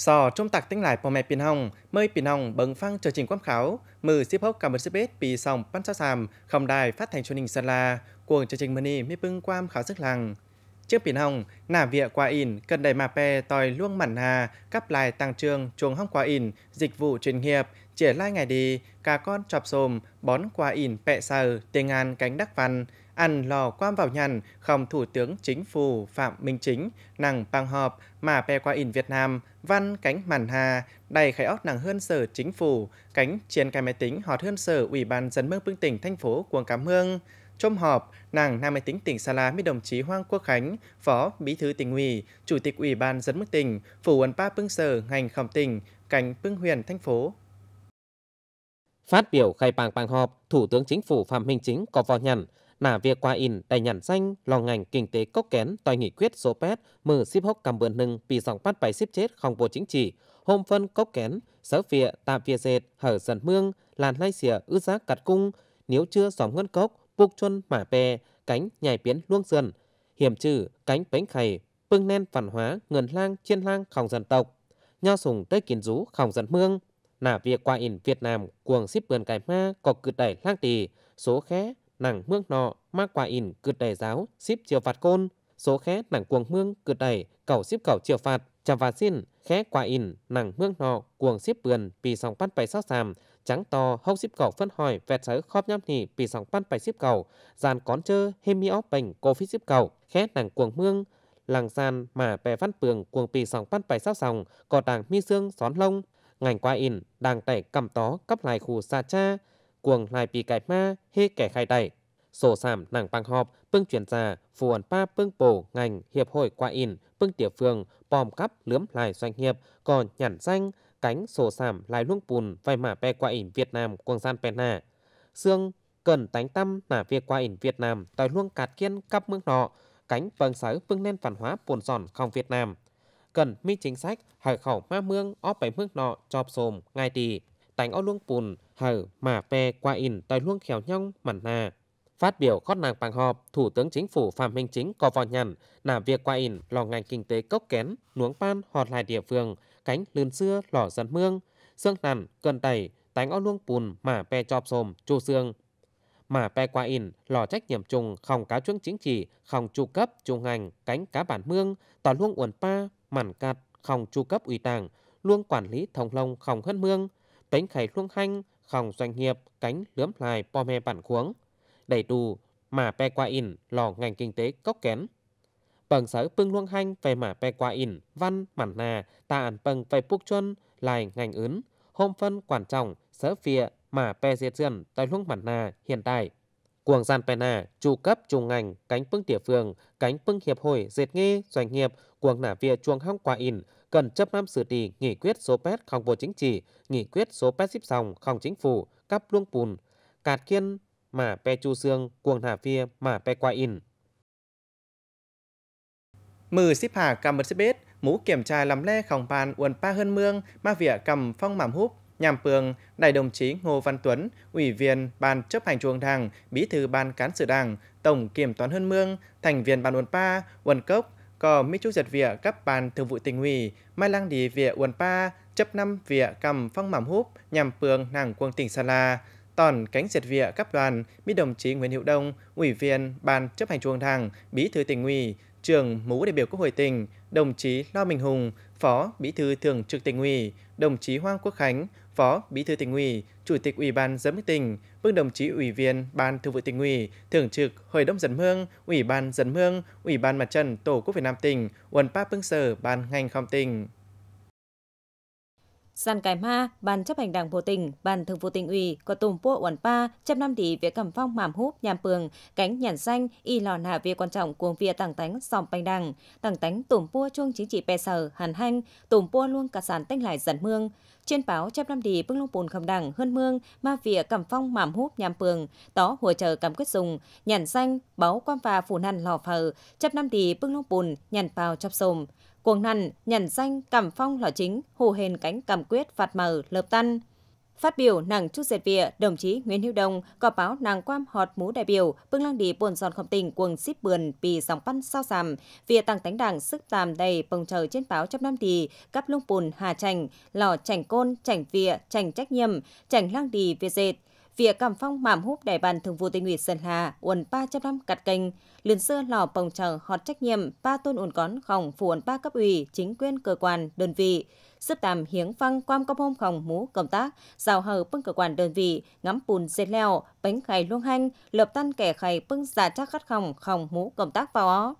sò trong tạc tính lại bò mẹ biển hồng, mời biển hồng bấn phăng chương trình quám khảo, mừ xếp hốc cảm ơn sức bếp bị sòng bắn sao sàm, không đài phát thanh truyền hình Sơn La, cuồng chương trình mini mi bưng quam khảo sức làng. Trước biển hồng, nả vịa qua in, cần đầy mà pè tòi luông mặn hà, cắp lại tăng trường, chuồng hong qua in, dịch vụ chuyên nghiệp, trẻ lai ngày đi, cà con chọp xồm, bón qua in pẹ sờ, tiền ngàn cánh đắc văn, ăn lò quam vào nhằn không thủ tướng chính phủ phạm minh chính nàng bằng họp mà pe qua in việt nam văn cánh màn hà đầy khải óc nàng hơn sở chính phủ cánh chiến cái máy tính họt hơn sở ủy ban dân mương phương tỉnh thành phố cuồng cám hương trong họp, nàng Nam Máy Tính tỉnh Sa La với đồng chí Hoàng Quốc Khánh, Phó Bí thư tỉnh ủy, Chủ tịch Ủy ban dân mương tỉnh, Phủ ấn Pa Pưng Sở, ngành khổng tỉnh, cánh Pưng huyện thành phố. Phát biểu khai bàng bàng họp, Thủ tướng Chính phủ Phạm Minh Chính có vò nhằn nả việc qua in đầy nhằn danh lo ngành kinh tế cốc kén tòa nghị quyết số pet mở ship hốc cầm bươn nâng vì dòng phát bài ship chết không bộ chính trị hôm phân cốc kén sở phịa tạm phịa dệt hở dần mương làn lai xỉa ư giá cặt cung nếu chưa dòng ngân cốc buộc chuân mả bè cánh nhảy biến luông dần hiểm trừ cánh bánh khầy bưng nen phản hóa ngườn lang chiên lang không dân tộc nho sùng tới kiến rú không dân mương nả việc qua in Việt Nam cuồng ship vườn cải ma có cự đẩy lang tỳ số khé nàng mương nọ mắc quả in cượt đầy giáo xíp chiều phạt côn số khé nàng cuồng mương cượt đầy cầu xíp cầu chiều phạt chà và xin khé quả in nàng mương nọ cuồng xíp bườn pì sòng bắt bảy sáu sàm trắng to hốc xíp cầu phân hỏi vẹt sới khóp nhắm nhì pì sòng bắt bảy xíp cầu dàn cón chơ hemi óp bành cô phí xíp cầu khé nàng cuồng mương làng san mà bè văn pường cuồng pì sòng bắt bảy sáu sòng cò đàng mi xương xón lông ngành qua in đang tẩy cầm tó cấp lại khu xa cha quần lại bị cái ma hê kẻ khai đẩy. Sổ sảm nàng băng họp, bưng chuyển già, phù ẩn pa bưng bổ ngành hiệp hội qua in, bưng tiểu phương, bòm cắp lướm lại doanh nghiệp, còn nhản danh, cánh sổ sảm lại luông bùn vai mả pe qua in Việt Nam quang gian pe nà. Sương, cần tánh tâm nả việc qua in Việt Nam tại luông cạt kiên cắp mương nọ, cánh bằng vâng sở vương nên văn hóa buồn giòn không Việt Nam. Cần mi chính sách, hải khẩu ma mương óp bảy mương nọ chọp xồm ngay tì tánh ô luông bùn hở mà pe qua in tới luông khéo nhong mặn nà. Phát biểu khót nàng bằng họp, Thủ tướng Chính phủ Phạm Minh Chính có vào nhận là việc qua in lò ngành kinh tế cốc kén, nuống pan họt lại địa phương, cánh lươn xưa lò dân mương, xương nằn, cơn tẩy, tánh ô luông bùn mà pe chọp xồm, chu xương. Mà pe qua in lò trách nhiệm trùng không cá chuông chính trị, không trụ cấp, trung ngành, cánh cá bản mương, tòa luông uẩn pa, mặn cạt, không trụ cấp ủy tàng, luôn quản lý thông long không hân mương, tính khải luông hanh, khòng doanh nghiệp, cánh lướm lại po me bản khuống. Đầy đủ mà pe qua in lò ngành kinh tế cốc kén. Bằng sở bưng luông hanh về mà pe qua in văn mản nà tạ ảnh bằng về búc chuân lại ngành ứng. Hôm phân quản trọng sở phía mà pe diệt dân tại luông mản nà hiện tại. Cuồng gian pe nà, chủ cấp chủ ngành, cánh bưng địa phường cánh bưng hiệp hội, dệt nghe doanh nghiệp, cuồng nà vía chuông hong qua in, cần chấp năm xử lý nghị quyết số PET không Bộ Chính trị, nghị quyết số PET xếp sòng không chính phủ, cấp luông pùn, cạt kiên mà pe chu xương, cuồng hà phia mà pe qua in. Mừ xếp hà cầm một xếp mũ kiểm tra làm le khòng bàn uần pa hơn mương, ma vỉa cầm phong mảm húp, nhàm phường đại đồng chí Ngô Văn Tuấn, ủy viên ban chấp hành trung đảng, bí thư ban cán sự đảng, tổng kiểm toán hơn mương, thành viên ban uần pa, uần cốc, có mấy chú giật việc cấp bàn thường vụ tỉnh ủy, mai lang đi việc uẩn pa, chấp năm việc cầm phong mảm húp nhằm phường nàng quân tỉnh Sa La. Tòn cánh giật việc cấp đoàn, bí đồng chí Nguyễn Hữu Đông, ủy viên ban chấp hành trung ương bí thư tỉnh ủy, trường mũ đại biểu quốc hội tỉnh, đồng chí Lo Minh Hùng, phó bí thư thường trực tỉnh ủy, đồng chí Hoàng Quốc Khánh, Phó Bí thư tỉnh ủy, Chủ tịch Ủy ban dân mức tỉnh, vương đồng chí Ủy viên Ban Thường vụ tỉnh ủy, Thường trực Hội đồng dân hương, Ủy ban dân hương, Ủy ban Mặt trận Tổ quốc Việt Nam tỉnh, Uẩn Pháp Bưng Sở, Ban ngành Khom tỉnh. San Cái Ma, Ban chấp hành Đảng bộ tỉnh, Ban thường vụ tỉnh ủy, có tùm pua uẩn pa, trăm năm tỷ việc cầm phong mảm húp, nhàm pường, cánh nhàn xanh, y lò nạ việc quan trọng cuồng việc tảng tánh sòng bành đảng, tảng tánh tùm pua chuông chính trị pè sở, hàn hanh, tùm pua luôn cả sản tanh lại dần mương. Trên báo trăm năm tỷ bưng lông bùn khẩm đảng hơn mương, ma việc cầm phong mảm húp, nhàm pường, tó hùa chờ cầm quyết dùng, nhàn xanh, báo quan và phủ năn lò phờ, trăm năm tỷ bưng lông bùn, nhàn vào chọc sồm cuồng nằn, nhận danh, cảm phong lò chính, hù hền cánh cầm quyết, phạt mờ, lợp tan. Phát biểu nàng chút dệt vịa, đồng chí Nguyễn Hữu đồng có báo nàng quam họt mũ đại biểu, bưng lang đi buồn giòn không tình cuồng xíp bườn vì dòng pan sao sàm, vì tăng tánh đảng sức tàm đầy bồng trời trên báo trong năm thì, cắp lung bùn hà chành, lò chảnh côn, chảnh vịa, chảnh trách nhiệm, chảnh lang đi việt dệt, Việc cảm phong mảm húp đại bàn thường vụ tỉnh ủy Sơn hà uẩn ba trăm năm cắt kênh, liền xưa lò bồng trở họt trách nhiệm ba tôn ổn cón khổng phù ổn ba cấp ủy, chính quyền cơ quan, đơn vị. Sớp tạm hiếng phăng quam cấp hôm khổng mú công tác, rào hờ bưng cơ quan đơn vị, ngắm bùn dệt leo, bánh khay luông hanh, lợp tan kẻ khay bưng giả chắc khắt khổng khổng mũ công tác vào ó.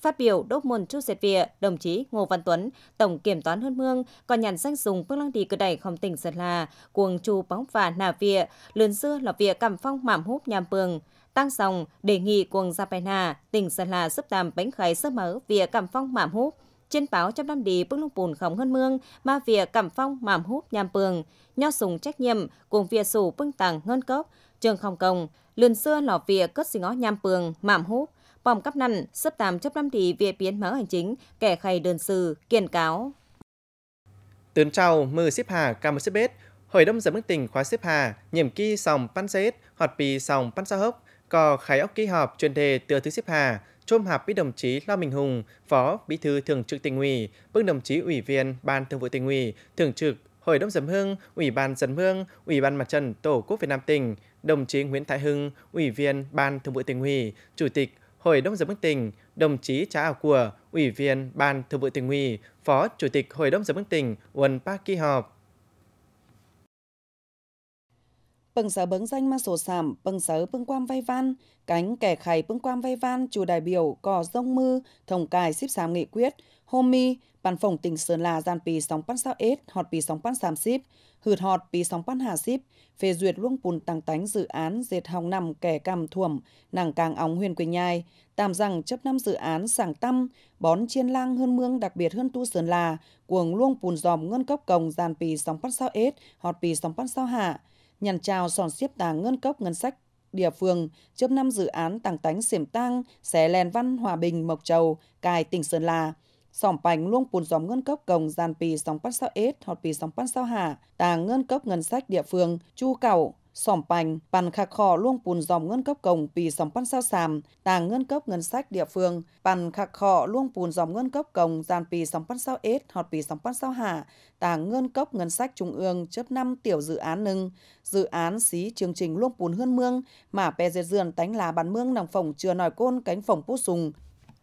Phát biểu đốc môn chút diệt vịa, đồng chí Ngô Văn Tuấn, Tổng Kiểm toán Hơn Mương, còn nhận danh dùng phương lăng đi cơ đẩy không tỉnh Sơn Là, cuồng chu bóng và nà vịa, lươn xưa là vịa cảm phong mảm húp nhàm pường. Tăng dòng đề nghị cuồng gia bài nà, tỉnh Sơn Là giúp tàm bánh kháy sức mớ vịa cảm phong mảm húp. Trên báo trong năm đi bước lông bùn khổng hơn mương, mà vịa cảm phong mảm húp nhàm pường. Nho sùng trách nhiệm, cuồng vịa sủ bưng tàng ngân cốc, trường không công, lươn xưa lò vịa cất xì ngó nham pường, mảm húp, bom cắp năn, sấp tàm chấp năm thì việc biến máu hành chính, kẻ khai đơn sư, kiên cáo. Tướng trao mư xếp hà cam xếp bết, hội đồng giám đốc tỉnh khóa xếp hà, nhiệm kỳ sòng pan xếp, hoạt bì sòng pan sa hốc, có khai ốc kỳ họp chuyên đề từ thứ xếp hà, chôm hạp với đồng chí Lo Minh Hùng, Phó Bí thư Thường trực Tỉnh ủy, bước đồng chí Ủy viên Ban Thường vụ Tỉnh ủy, Thường trực Hội đồng Giám hương, Ủy ban Dân hương, Ủy ban Mặt trận Tổ quốc Việt Nam tỉnh, đồng chí Nguyễn Thái Hưng, Ủy viên Ban Thường vụ Tỉnh ủy, Chủ tịch Hội đồng Giám mục tỉnh, đồng chí Trá Ảo Của, Ủy viên Ban Thường vụ tỉnh ủy, Phó Chủ tịch Hội đồng Giám mục tỉnh Uân Park Kỳ Họp bằng sở bướng danh ma sổ sảm, bằng sở bưng quam vay văn, cánh kẻ khải bưng quam vay văn, chủ đại biểu, cò rông mư, thồng cài xếp xám nghị quyết, hôm mi, bàn phòng tỉnh Sơn La gian pì sóng pan sao ết, họt pì sóng pan xám xíp, hượt họt pì sóng pan hà xíp, phê duyệt luông bùn tăng tánh dự án dệt hòng nằm kẻ cằm thuẩm, nàng càng ống huyền quỳnh nhai, tạm rằng chấp năm dự án sảng tâm, bón chiên lang hơn mương đặc biệt hơn tu Sơn là, cuồng luông bùn dòm ngân cấp cồng gian pì sóng pan sao ết, họt pì sóng pan sao hạ, nhằn trào sòn xiếp tàng ngân cốc ngân sách địa phương chớp năm dự án tàng tánh xiểm tang xé lèn văn hòa bình mộc châu cài tỉnh sơn la sòng pành luông pùn dòng ngân cốc cồng gian pì sòng bắt sao ết hoặc pì sòng bắt sao hà tàng ngân cốc ngân sách địa phương chu cầu xóm bành, bàn khạc khò luông bùn dòng ngân cấp cổng vì dòng pan sao sàm, tàng ngân cấp ngân sách địa phương, bàn khạc khò luông bùn dòng ngân cấp cổng dàn vì dòng pan sao ết hoặc vì dòng pan sao hạ, tàng ngân cấp ngân sách trung ương chất năm tiểu dự án nâng, dự án xí chương trình luông bùn hươn mương mà pè dệt dườn tánh lá bàn mương nòng phòng chưa nòi côn cánh phòng bút sùng,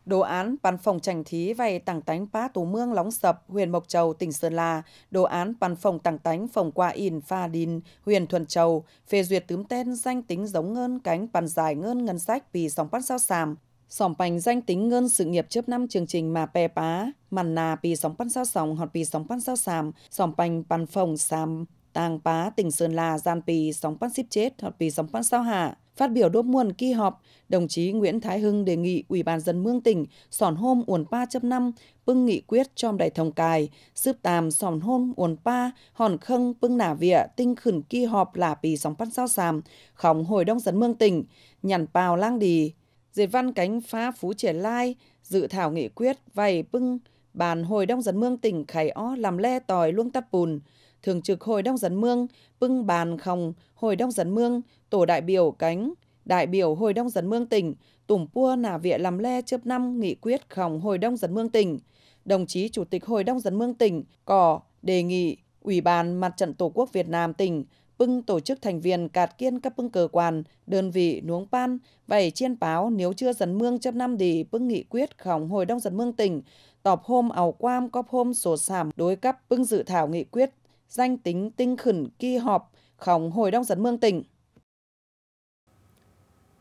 Đồ án bàn phòng trành thí vay tảng tánh pá tú mương lóng sập, huyện Mộc Châu, tỉnh Sơn La. Đồ án bàn phòng tảng tánh phòng qua in pha đìn, huyện Thuần Châu. Phê duyệt tướm tên danh tính giống ngân cánh bàn giải ngân ngân sách vì sóng bắt sao sàm. Sòng bành danh tính ngân sự nghiệp chớp năm chương trình mà pè pá, màn nà vì sóng bắt sao sòng hoặc vì sóng bắt sao sàm, sòng bành bàn phòng sàm, tàng pá tỉnh Sơn La gian vì sóng bắt xíp chết hoặc vì sóng bắt sao hạ. Phát biểu đốt muôn kỳ họp, đồng chí Nguyễn Thái Hưng đề nghị Ủy ban dân mương tỉnh sòn hôm uồn pa chấp năm bưng nghị quyết trong đại thông cài, sướp tàm sòn hôn uồn pa, hòn khâng bưng nả vịa tinh khẩn kỳ họp là pì sóng bắt sao sàm, khóng hồi đông dân mương tỉnh, nhằn bào lang đì. Dệt văn cánh phá phú triển lai, dự thảo nghị quyết vầy bưng bàn hồi đông dân mương tỉnh khải ó làm le tòi luông tắt bùn, Thường trực Hội đông Dân Mương, Bưng Bàn Khòng, Hội đông Dân Mương, Tổ đại biểu Cánh, đại biểu Hội đông Dân Mương tỉnh, tùng Pua Nà Vịa Làm Le chớp năm nghị quyết Khòng Hội đông Dân Mương tỉnh. Đồng chí Chủ tịch Hội đông Dân Mương tỉnh, Cỏ, đề nghị Ủy ban Mặt trận Tổ quốc Việt Nam tỉnh bưng tổ chức thành viên cạt kiên các bưng cơ quan, đơn vị nuống pan, vậy chiên báo nếu chưa dần mương chấp năm thì bưng nghị quyết khổng hội đông dần mương tỉnh, tọp hôm ảo quam có hôm sổ sảm đối cấp bưng dự thảo nghị quyết danh tính tinh khẩn kỳ họp khổng Hội đồng dân mương tỉnh.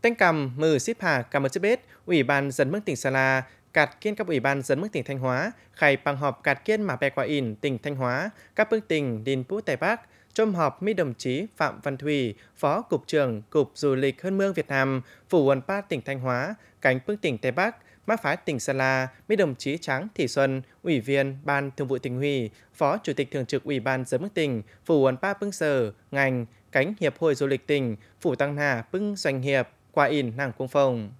Tên cầm mừ xếp hà cầm chức bết, Ủy ban dân mương tỉnh Sa La, cạt kiên các Ủy ban dân mương tỉnh Thanh Hóa, khai bằng họp cạt kiên mà bè qua in tỉnh Thanh Hóa, các bước tỉnh Đinh Phú Tây Bắc, trôm họp với đồng chí Phạm Văn thủy Phó Cục trưởng Cục Du lịch Hơn Mương Việt Nam, Phủ Quần Pa tỉnh Thanh Hóa, cánh phương tỉnh Tây Bắc, mắc phái tỉnh Sơn La với đồng chí Tráng Thị Xuân, Ủy viên Ban Thường vụ tỉnh ủy, Phó Chủ tịch Thường trực Ủy ban Giám đốc tỉnh, Phủ Uẩn Pa Pưng Sở, Ngành, Cánh Hiệp hội Du lịch tỉnh, Phủ Tăng Hà Pưng Doanh hiệp Qua In Nàng Cung Phòng.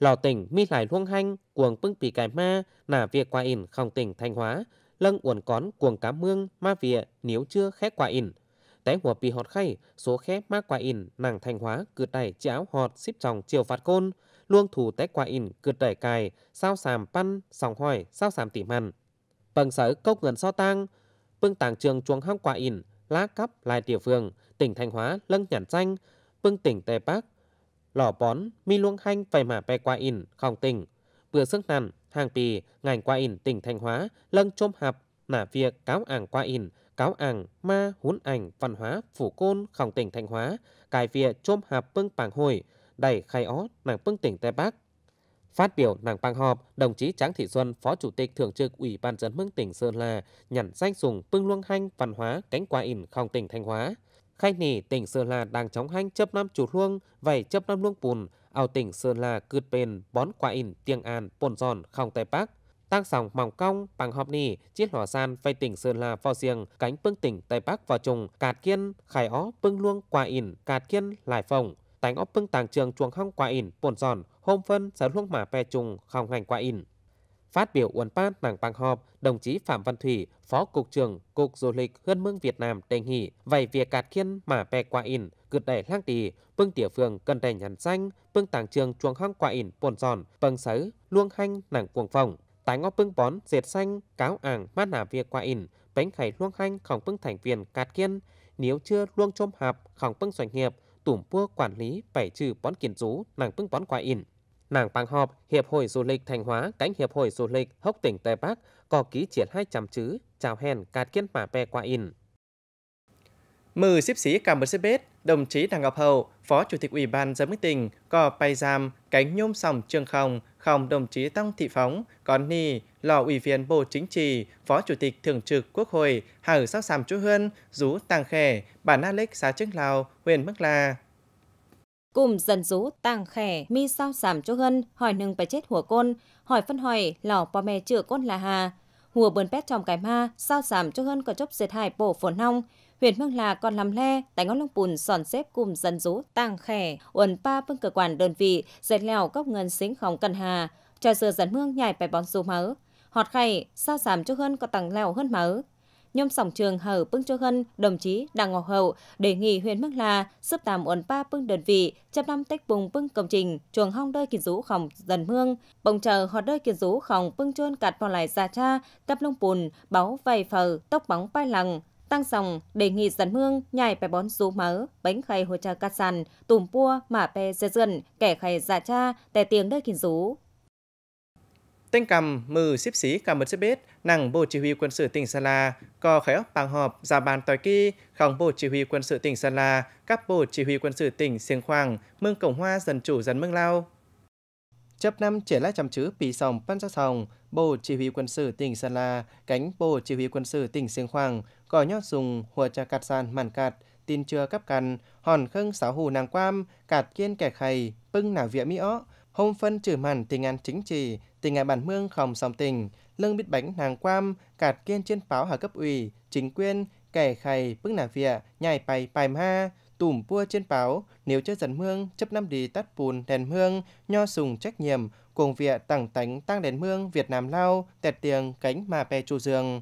lò tỉnh mi lại luông hanh, cuồng pưng pì cải ma, nả việc qua in không tỉnh Thanh Hóa, lân uẩn cón cuồng cá mương, ma vịa, nếu chưa khét qua in khay số khép in nàng thanh hóa chéo chiều phạt côn luông thủ tách qua in cượt đẩy cài sao sàm pan sòng hoài sao sàm tỉ màn bằng sở cốc ngần so tang bưng tàng trường chuồng hóc qua in lá cắp lại tiểu phương tỉnh thanh hóa lân nhản danh bưng tỉnh tây bắc lò bón mi luông hanh phải mà pe qua in không tỉnh vừa sức nằn hàng pì ngành qua in tỉnh thanh hóa lân chôm hạp nả việc cáo ảng qua in cáo ảng ma hún ảnh văn hóa phủ côn khổng tỉnh thanh hóa cài việc chôm hạp bưng bảng hồi đầy khai ót nàng pưng tỉnh Tây Bắc. Phát biểu nàng bang họp, đồng chí Tráng Thị Xuân, Phó Chủ tịch Thường trực Ủy ban dân mức tỉnh Sơn La, nhận danh sùng pưng luông hanh văn hóa cánh quả ỉn không tỉnh Thanh Hóa. Khai nỉ tỉnh Sơn La đang chống hanh chấp năm chủ luông, vậy chấp năm luông bùn, ao tỉnh Sơn La cướt bền, bón quả ỉn, tiêng an, bồn giòn, không Tây Bắc. Tăng sòng mỏng cong, bằng họp nỉ, chiết hỏa san, vây tỉnh Sơn La vào riêng, cánh pưng tỉnh Tây Bắc vào trùng, cạt kiên, khai ó, pưng luông quả ỉn, cạt kiên, lại phòng tánh ngõ pưng tàng trường chuồng hong quả in bồn giòn hôm phân sở luông mà pe trùng không ngành quả in phát biểu uẩn phát nàng bằng họp đồng chí phạm văn thủy phó cục trưởng cục du lịch hương mương việt nam đề nghị vậy việc cạt khiên mà pe quả in cượt đẩy lang tì pưng tiểu phường cần đẩy nhắn xanh pưng tàng trường chuồng hong quả in bồn giòn bâng sới luông hanh nàng cuồng phòng tái ngõ pưng bón dệt xanh cáo ảng mát nà việc quả in bánh khẩy luông hanh không pưng thành viên cạt kiên nếu chưa luông chôm hạp không pưng doanh nghiệp tùm pua quản lý bảy trừ bón kiền rú nàng bưng bón quả in nàng bằng họp hiệp hội du lịch thành hóa cánh hiệp hội du lịch hốc tỉnh tây bắc có ký triển hai trăm chữ chào hèn cạt kiên mà pe quả in mười xíp xí cảm ơn xếp bết đồng chí Đặng Ngọc Hậu, Phó Chủ tịch Ủy ban Giám đốc tỉnh, cò Pai Giam, cánh nhôm sòng Trường Khòng, khòng đồng chí Tăng Thị Phóng, Con Ni, lò Ủy viên Bộ Chính trị, Phó Chủ tịch Thường trực Quốc hội, hà Hải Sắc Sàm Chú hơn, Rú Tàng Khẻ, Bản a Alex Xá Trưng Lào, huyện Mức La. Cùng dần rú tàng khẻ mi sao sàm cho hơn, hỏi nâng bài chết hùa côn hỏi phân hỏi lò bò mè chữa côn là hà hùa bờn pét trong cái ma sao sàm cho hơn có chốc dệt hải bổ phồn nong huyện Mương Lạc còn làm le, tại ngõ lông bùn sòn xếp cùng dân rú tăng khẻ, uẩn pa vương cơ quan đơn vị, dệt lèo góc ngân xính khóng cần hà, trò sửa dân mương nhảy bài bón dù mớ, Họt khay, sao giảm cho hơn có tăng lèo hơn mớ. Nhôm sòng trường hở bưng cho hơn, đồng chí Đặng Ngọc Hậu đề nghị huyện Mương Là sắp tạm uẩn pa bưng đơn vị, chấp năm tách bùng bưng công trình, chuồng hong đơi kiến rú khổng dần mương, bồng chờ họt đơi kiến rú khổng bưng trôn cạt vào lại ra cha, tập lông bùn, báo vầy phờ, tóc bóng bay lằng, tăng dòng đề nghị dân mương nhảy bài bón rú mớ, bánh khay hồ trà cát sàn, tùm pua mà pe dê dần kẻ khay giả dạ cha, tè tiếng đây kinh rú. Tên cầm mừ xíp xí một ơn biết nàng bộ chỉ huy quân sự tỉnh Sơn La có khởi ốc bằng họp ra bàn tòi kỳ khóng bộ chỉ huy quân sự tỉnh Sơn La các bộ chỉ huy quân sự tỉnh Siêng khoảng mương Cổng Hoa dân chủ dân mương Lao chấp năm trẻ lá chăm chứ pì sòng pan ra sòng bộ chỉ huy quân sự tỉnh sơn la cánh bộ chỉ huy quân sự tỉnh siêng khoảng có nhót sùng hùa cha cạt sàn màn cạt, tin chưa cấp cằn, hòn khưng xáo hù nàng quam, cạt kiên kẻ khầy, pưng nả vĩa mỹ ó, hôm phân trừ màn tình an chính trị, tình ngại bản mương khòng sòng tình, lưng bít bánh nàng quam, cạt kiên trên báo hà cấp ủy, chính quyền, kẻ khầy, pưng nả vịa, nhảy bay bài ma, tùm pua trên báo, nếu chơi dần mương, chấp năm đi tắt bùn đèn mương, nho sùng trách nhiệm, cùng vịa tẳng tánh tăng đèn mương Việt Nam Lao, tẹt tiền cánh mà pe chu dương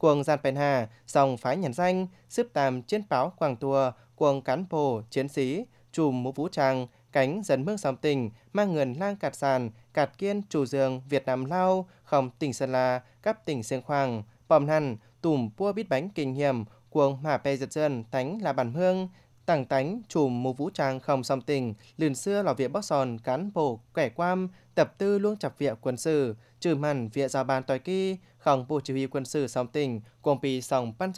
cuồng gian bèn hà, dòng phái nhàn danh, xếp tàm chiến báo quảng tùa, cuồng cán bộ, chiến sĩ, trùm mũ vũ trang, cánh dần mương sòng tỉnh, mang người lang cạt sàn, cạt kiên, chủ dường, Việt Nam Lao, không tỉnh Sơn La, cắp tỉnh Siêng Khoang, bòm hằn, tùm pua bít bánh kinh hiểm, cuồng mà bè giật dân, tánh là bản hương, tảng tánh, trùm mũ vũ trang không sòng tỉnh, lừng xưa lò viện bóc sòn, cán bộ, quẻ quam, tập tư luôn chập viện quân sự, trừ màn viện giao bàn tòi kỳ, ของผู้ chỉ huy quân sự xóm tỉnh của bị sòng ban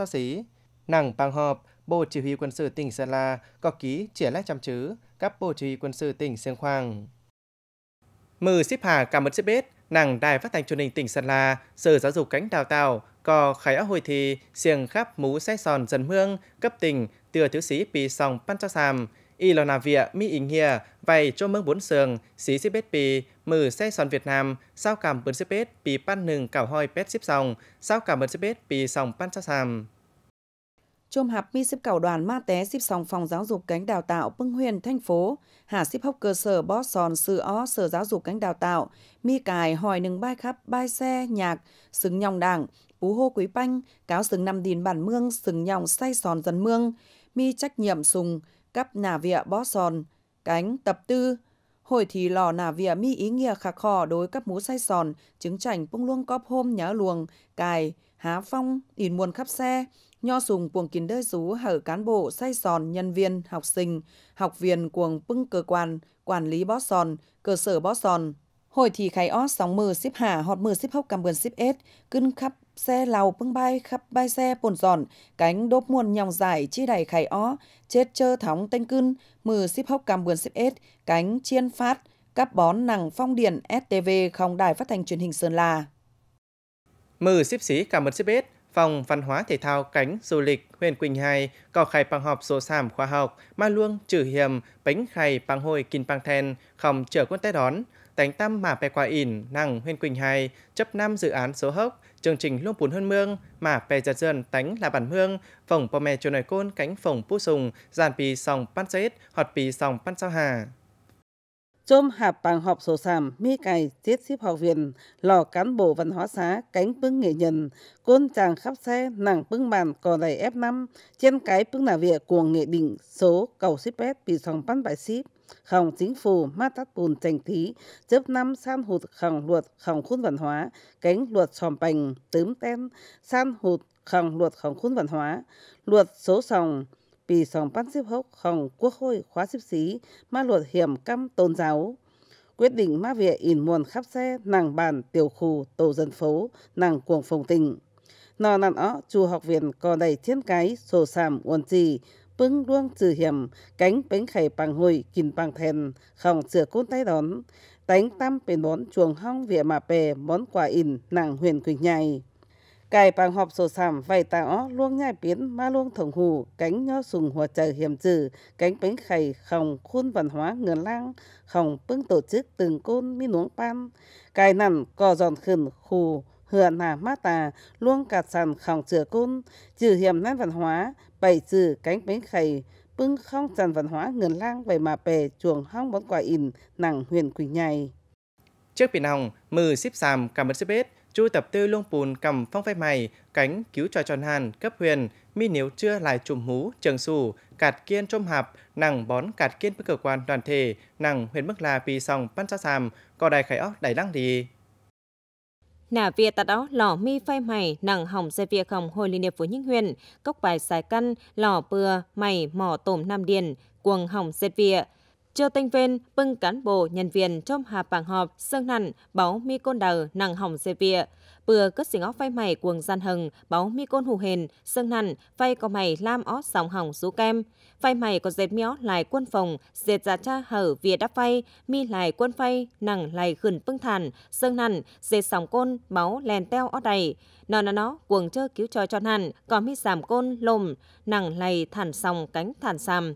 Nàng bằng họp, Bộ Chỉ huy quân sự tỉnh Sơn La có ký triển lãnh chăm chứ Bộ Chỉ huy quân sự tỉnh Siêng Khoang. Mừ xếp hà cảm ơn xếp bết, nàng đài phát thanh truyền hình tỉnh Sơn La, Sở Giáo dục cánh đào tạo, có khải áo hồi thì siêng khắp mũ xe sòn dần hương cấp tỉnh tựa thiếu sĩ pì sòng pan Y là việc mi ý nghĩa vậy cho mương bốn sườn, xí xếp bếp bì, mử xe sòn Việt Nam, sao cảm bớn xếp bếp bì pan nừng cảo hoi bếp xếp sòng, sao cảm bớn xếp bếp bì sòng pan sao sàm. Chôm hạp mi xếp cầu đoàn ma té xếp sòng phòng giáo dục cánh đào tạo Bưng Huyền, thành phố, hà xếp hốc cơ sở bó sòn sư ó sở giáo dục cánh đào tạo, mi cài hỏi nừng bai khắp bai xe, nhạc, xứng nhòng đảng, bú hô quý banh cáo xứng năm đìn bản mương, xứng nhòng say sòn dần mương, mi trách nhiệm sùng, cấp nà vịa bó sòn, cánh tập tư, hồi thì lò nà vịa mi ý nghĩa khạc khò đối cấp mú say sòn, trứng chảnh bung luông cóp hôm nhớ luồng, cài, há phong, in muôn khắp xe, nho sùng cuồng kín đơi rú hở cán bộ say sòn nhân viên học sinh học viên cuồng pưng cơ quan quản lý bó sòn cơ sở bó sòn hồi thì khai ót sóng mờ ship hạ hoặc mờ ship hốc cam bươn ship ết cưng khắp xe lào bưng bay khắp bay xe bồn giòn, cánh đốp muôn nhòng dài chi đầy khải ó, chết chơ thóng tênh cưng, mừ ship hốc cam buồn ship ết, cánh chiên phát, cắp bón nằng phong điện STV không đài phát thanh truyền hình Sơn La. Mừ ship xí cảm ơn ship ết, Phòng Văn hóa Thể thao Cánh Du lịch huyện Quỳnh Hai có khai bằng họp số sảm khoa học ma luông trừ hiểm bánh khay bằng hồi kinh bằng then không chờ quân té đón tánh tâm mà bè quả ỉn năng huyện Quỳnh Hai chấp năm dự án số hốc chương trình lúc bún hơn mương mà về giật dân tánh là bản mương phòng bò mè chuồn nổi côn cánh phòng bút sùng giàn pì sòng pan xét họt pì sòng pan sao hà chôm hạp bằng họp sổ sàm mi cài tiết xếp học viện lò cán bộ văn hóa xá cánh bưng nghệ nhân côn chàng khắp xe nặng bưng bàn cò đầy f 5 trên cái bưng nà vịa cuồng nghệ định số cầu xếp bét bị sòng pan bài xếp khẳng chính phủ mát tát bùn trành thí chấp năm san hụt khẳng luật khẳng khuôn văn hóa cánh luật xòm bành tướm ten san hụt khẳng luật khẳng khuôn văn hóa luật số sòng bì sòng pan xếp hốc khẳng quốc hội khóa xếp xí ma luật hiểm căm tôn giáo quyết định ma vỉa ỉn muôn khắp xe nàng bàn tiểu khu tổ dân phố nàng cuồng phòng tình nò nàn ó chùa học viện còn đầy thiên cái sổ sàm uồn trì bưng luông trừ hiểm cánh bánh khẩy bằng hồi kìn bằng thèn khòng sửa côn tay đón tánh tâm bên bón chuồng hong vỉa mà bè món quả in nặng huyền quỳnh nhai cài bằng họp sổ sảm vầy táo luông nhai biến ma luông thổng hù cánh nho sùng hòa trời hiểm trừ cánh bánh khẩy khòng khuôn văn hóa ngườn lang khòng bưng tổ chức từng côn mi nuống pan cài nằn cò giòn khẩn khù hừa nà mát tà luôn cạt sàn khòng chửa côn trừ hiểm nan văn hóa bảy trừ cánh bến khầy bưng không tràn văn hóa ngườn lang về mà bề chuồng hong bón quả in nàng huyền quỳ nhai trước biển hồng mừ xíp sàm cảm ơn xíp hết chu tập tư luôn bùn cầm phong phép mày cánh cứu trò tròn hàn cấp huyền mi nếu chưa lại chùm hú trường sù cạt kiên trôm hạp nàng bón cạt kiên với cơ quan đoàn thể nàng huyền mức là vì sòng pan sa sàm cò đài khải óc đài lăng đi nà via tạt đó lò mi phai mày nặng hỏng xe via không hồi liên hiệp với những huyện cốc bài xài căn lò bừa mày mỏ tôm nam điền quần hỏng xe via cho tinh viên bưng cán bộ nhân viên trong hà bảng họp sơn hẳn báo mi côn đầu nặng hỏng xe via vừa cất xình óc phai mày cuồng gian hừng, báo mi côn hù hền sưng hẳn phai có mày lam ó sòng hỏng rú kem phai mày có dệt mi mió lại quân phòng dệt giả dạ cha hở vía đắp phai mi lại quân phai nặng lại khẩn pưng thàn, sưng hẳn dệt sòng côn máu lèn teo ó đầy nó nó nó cuồng chơi cứu cho cho hẳn còn mi sàm côn lồm nặng lầy thản sòng cánh thản sàm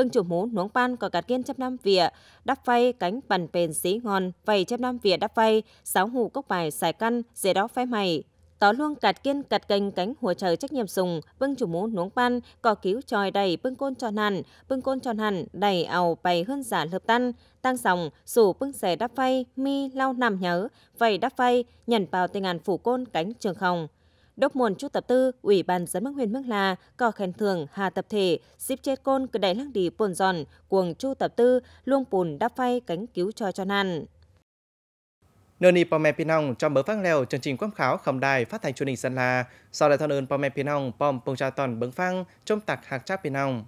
Vâng chủ mú nuống pan có gạt kiên chấp năm vỉa, đắp phay cánh bàn bền xí ngon, vầy chấp năm vỉa đắp phay sáo hù cốc bài xài căn, dễ đó phai mày, tỏ luôn cạt kiên cạt cành cánh hùa trời trách nhiệm sùng bưng chủ mũ nuống pan cò cứu tròi đầy bưng côn tròn hẳn bưng côn tròn hẳn đầy ảo bày hơn giả lợp tan tăng sòng sủ bưng xẻ đắp phay mi lau nằm nhớ vầy đắp phay nhận vào tên ngàn phủ côn cánh trường không đốc môn chú tập tư, Ủy ban dân mức huyện Mương La có khen thưởng hà tập thể, xếp chết côn cử đại lăng đi bồn giòn, cuồng chú tập tư, luông bùn đắp phay cánh cứu cho cho nan. Nơi ni pom pinong trong bớ phát leo chương trình quám kháo khẩm đài phát thanh truyền hình Sơn La, sau đại thân ơn pom pinong pom pong cha toàn bứng phăng trong tạc hạc cháp pinong.